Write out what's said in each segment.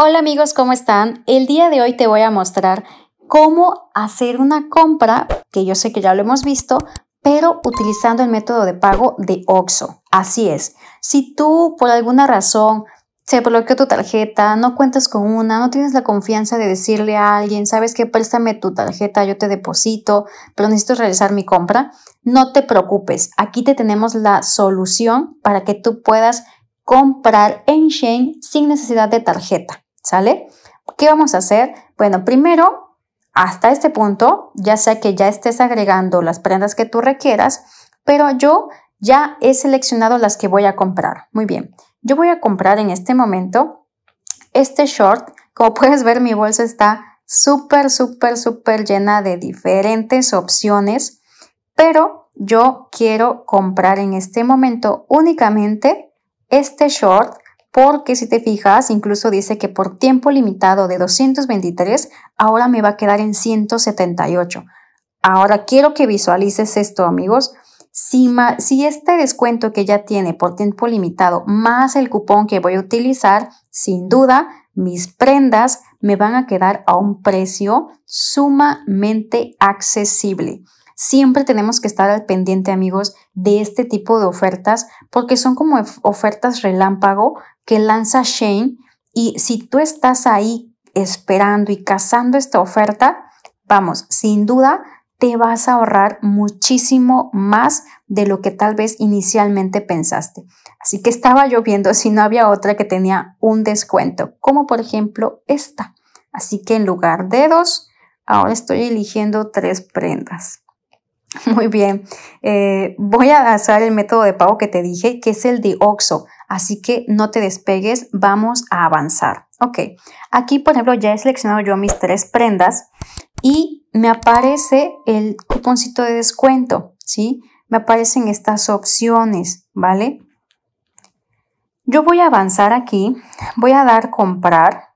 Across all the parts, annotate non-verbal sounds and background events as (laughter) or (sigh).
Hola amigos, ¿cómo están? El día de hoy te voy a mostrar cómo hacer una compra, que yo sé que ya lo hemos visto, pero utilizando el método de pago de OXO. Así es, si tú por alguna razón se bloqueó tu tarjeta, no cuentas con una, no tienes la confianza de decirle a alguien, sabes que préstame tu tarjeta, yo te deposito, pero necesito realizar mi compra, no te preocupes, aquí te tenemos la solución para que tú puedas comprar en Shane sin necesidad de tarjeta. ¿Sale? ¿Qué vamos a hacer? Bueno, primero, hasta este punto, ya sea que ya estés agregando las prendas que tú requieras, pero yo ya he seleccionado las que voy a comprar. Muy bien, yo voy a comprar en este momento este short. Como (laughs) puedes ver, mi bolsa está súper, súper, súper llena de diferentes opciones, pero yo quiero comprar en este momento únicamente este short porque si te fijas, incluso dice que por tiempo limitado de 223, ahora me va a quedar en 178. Ahora quiero que visualices esto, amigos. Si, si, este descuento que ya tiene por tiempo limitado más el cupón que voy a utilizar, sin duda mis prendas me van a quedar a un precio sumamente accesible. Siempre tenemos que estar al pendiente, amigos, de este tipo de ofertas porque son como ofertas relámpago que lanza Shane y si tú estás ahí esperando y cazando esta oferta, vamos, sin duda te vas a ahorrar muchísimo más de lo que tal vez inicialmente pensaste. Así que estaba yo viendo si no había otra que tenía un descuento, como por ejemplo esta. Así que en lugar de dos, ahora estoy eligiendo tres prendas. (laughs) Muy bien, eh, voy a usar el método de pago que te dije, que es el de OXO, así que no te despegues, vamos a avanzar. Ok, aquí por ejemplo ya he seleccionado yo mis tres prendas y me aparece el cuponcito de descuento, ¿sí? Me aparecen estas opciones, ¿vale? Yo voy a avanzar aquí, voy a dar comprar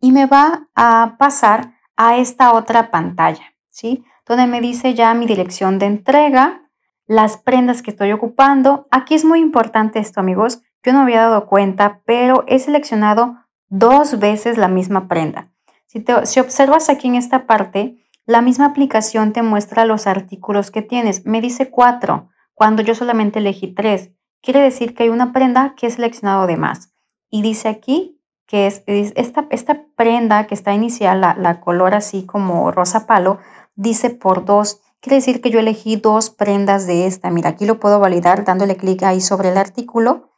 y me va a pasar a esta otra pantalla, ¿sí? donde me dice ya mi dirección de entrega, las prendas que estoy ocupando. Aquí es muy importante esto, amigos. Yo no había dado cuenta, pero he seleccionado dos veces la misma prenda. Si, observas aquí en esta parte, la misma aplicación te muestra los artículos que tienes. Me dice cuatro, cuando yo solamente elegí tres. Quiere decir que hay una prenda que he seleccionado de más. Y dice aquí que esta, prenda que está inicial, la color así como rosa palo, dice por dos. Quiere decir que yo elegí dos prendas de esta. Mira, aquí lo puedo validar dándole clic ahí sobre el artículo.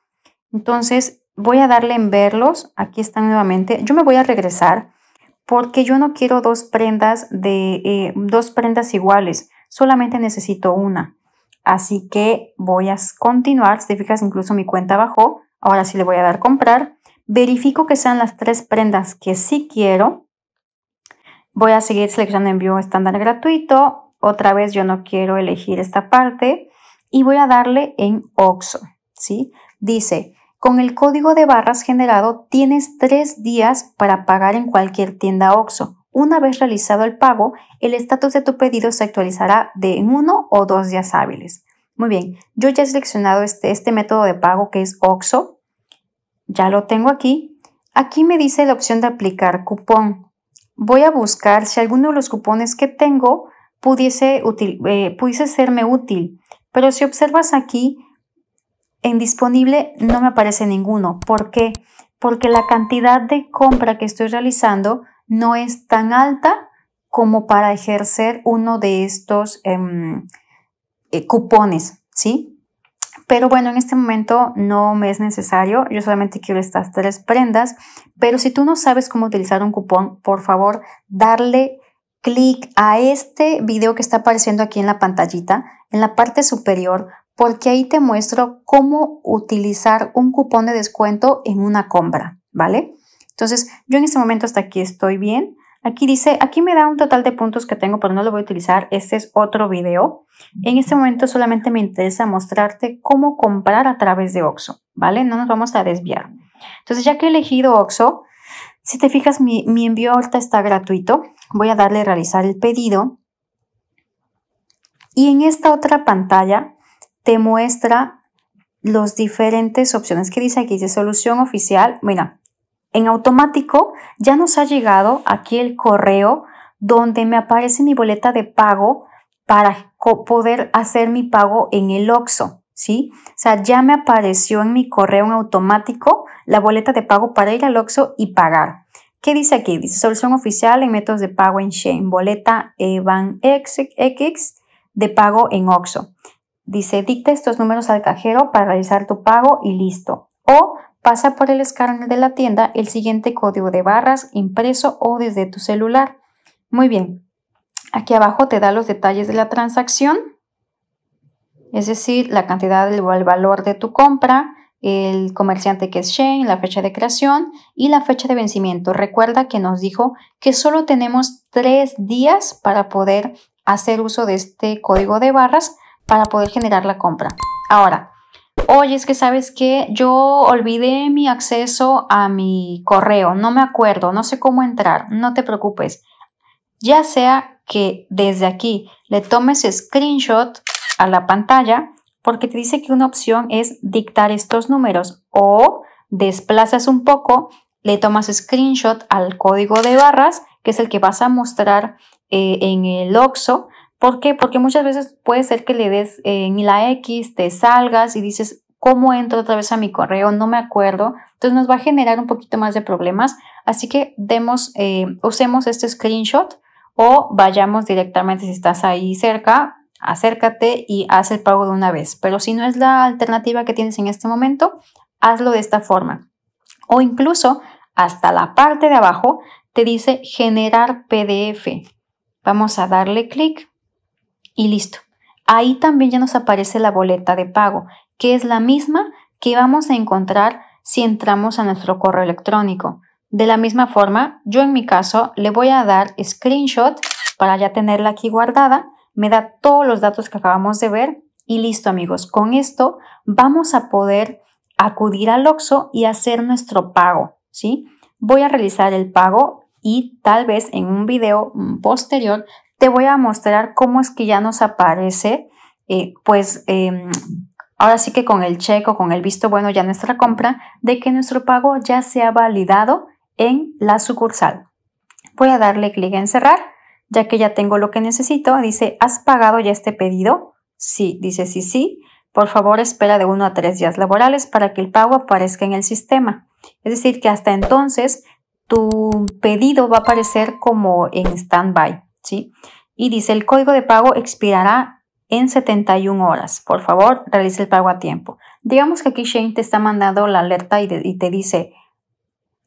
Entonces voy a darle en verlos. Aquí están nuevamente. Yo me voy a regresar porque yo no quiero dos prendas de eh, dos prendas iguales. Solamente necesito una. Así que voy a continuar. Si te fijas, incluso mi cuenta bajó. Ahora sí le voy a dar comprar. Verifico que sean las tres prendas que sí quiero. Voy a seguir seleccionando envío estándar gratuito. Otra vez yo no quiero elegir esta parte y voy a darle en OXO. ¿sí? Dice, con el código de barras generado tienes tres días para pagar en cualquier tienda OXO. Una vez realizado el pago, el estatus de tu pedido se actualizará de uno o dos días hábiles. Muy bien, yo ya he seleccionado este, este método de pago que es OXO. Ya lo tengo aquí. Aquí me dice la opción de aplicar cupón voy a buscar si alguno de los cupones que tengo pudiese, eh, pudiese serme útil. Pero si observas aquí, en disponible no me aparece ninguno. ¿Por qué? Porque la cantidad de compra que estoy realizando no es tan alta como para ejercer uno de estos em, eh, cupones, ¿sí? Pero bueno, en este momento no me es necesario, yo solamente quiero estas tres prendas, pero si tú no sabes cómo utilizar un cupón, por favor, darle clic a este video que está apareciendo aquí en la pantallita, en la parte superior, porque ahí te muestro cómo utilizar un cupón de descuento en una compra, ¿vale? Entonces, yo en este momento hasta aquí estoy bien. Aquí dice, aquí me da un total de puntos que tengo, pero no lo voy a utilizar. Este es otro video. En este momento solamente me interesa mostrarte cómo comprar a través de OXO, ¿vale? No nos vamos a desviar. Entonces, ya que he elegido OXO, si te fijas, mi, envío ahorita está gratuito. Voy a darle a realizar el pedido. Y en esta otra pantalla te muestra las diferentes opciones que dice aquí, dice solución oficial. Mira, en automático ya nos ha llegado aquí el correo donde me aparece mi boleta de pago para poder hacer mi pago en el OXO, ¿sí? O sea, ya me apareció en mi correo en automático la boleta de pago para ir al OXO y pagar. ¿Qué dice aquí? Dice solución oficial en métodos de pago en SHAME, boleta Evan de pago en OXO. Dice, dicta estos números al cajero para realizar tu pago y listo. O Pasa por el escáner de la tienda el siguiente código de barras impreso o desde tu celular. Muy bien. Aquí abajo te da los detalles de la transacción, es decir, la cantidad o el valor de tu compra, el comerciante que es Shane, la fecha de creación y la fecha de vencimiento. Recuerda que nos dijo que solo tenemos tres días para poder hacer uso de este código de barras para poder generar la compra. Ahora, oye, es que sabes que yo olvidé mi acceso a mi correo, no me acuerdo, no sé cómo entrar, no te preocupes. Ya sea que desde aquí le tomes screenshot a la pantalla, porque te dice que una opción es dictar estos números o desplazas un poco, le tomas screenshot al código de barras, que es el que vas a mostrar eh, en el OXO ¿Por qué? Porque muchas veces puede ser que le des eh, en la X, te salgas y dices, ¿cómo entro otra vez a mi correo? No me acuerdo. Entonces nos va a generar un poquito más de problemas. Así que demos, eh, usemos este screenshot o vayamos directamente si estás ahí cerca, acércate y haz el pago de una vez. Pero si no es la alternativa que tienes en este momento, hazlo de esta forma. O incluso hasta la parte de abajo te dice generar PDF. Vamos a darle clic y listo. Ahí también ya nos aparece la boleta de pago, que es la misma que vamos a encontrar si entramos a nuestro correo electrónico. De la misma forma, yo en mi caso le voy a dar screenshot para ya tenerla aquí guardada, me da todos los datos que acabamos de ver y listo amigos, con esto vamos a poder acudir al OXO y hacer nuestro pago, ¿sí? Voy a realizar el pago y tal vez en un video posterior te voy a mostrar cómo es que ya nos aparece, eh, pues em, ahora sí que con el cheque o con el visto bueno ya nuestra compra, de que nuestro pago ya se ha validado en la sucursal. Voy a darle clic en cerrar, ya que ya tengo lo que necesito. Dice, ¿has pagado ya este pedido? Sí, dice sí, sí. Por favor, espera de uno a tres días laborales para que el pago aparezca en el sistema. Es decir, que hasta entonces tu pedido va a aparecer como en stand-by. ¿sí? Y dice, el código de pago expirará en 71 horas. Por favor, realice el pago a tiempo. Digamos que aquí Shane te está mandando la alerta y, te dice,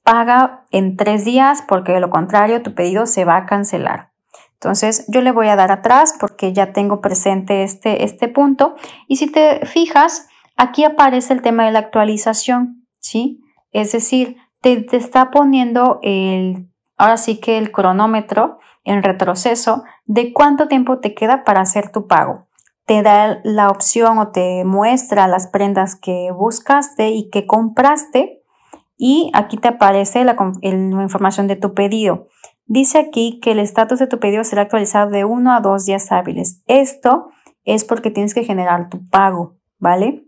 paga en tres días porque de lo contrario tu pedido se va a cancelar. Entonces yo le voy a dar atrás porque ya tengo presente este, este punto. Y si te fijas, aquí aparece el tema de la actualización, ¿sí? Es decir, te, te está poniendo el ahora sí que el cronómetro en retroceso de cuánto tiempo te queda para hacer tu pago. Te da la opción o te muestra las prendas que buscaste y que compraste y aquí te aparece la, información de tu pedido. Dice aquí que el estatus de tu pedido será actualizado de uno a dos días hábiles. Esto es porque tienes que generar tu pago, ¿vale?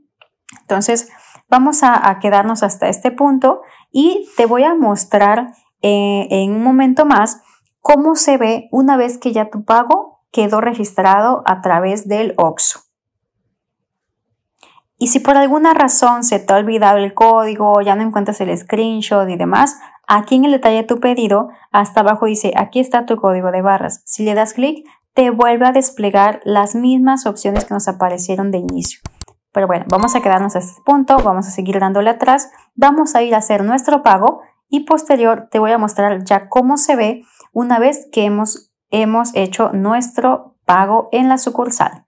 Entonces, vamos a, a quedarnos hasta este punto y te voy a mostrar eh, en un momento más cómo se ve una vez que ya tu pago quedó registrado a través del OXO. Y si por alguna razón se te ha olvidado el código, ya no encuentras el screenshot y demás, aquí en el detalle de tu pedido, hasta abajo dice, aquí está tu código de barras. Si le das clic, te vuelve a desplegar las mismas opciones que nos aparecieron de inicio. Pero bueno, vamos a quedarnos a este punto, vamos a seguir dándole atrás, vamos a ir a hacer nuestro pago y posterior te voy a mostrar ya cómo se ve una vez que hemos, hemos hecho nuestro pago en la sucursal.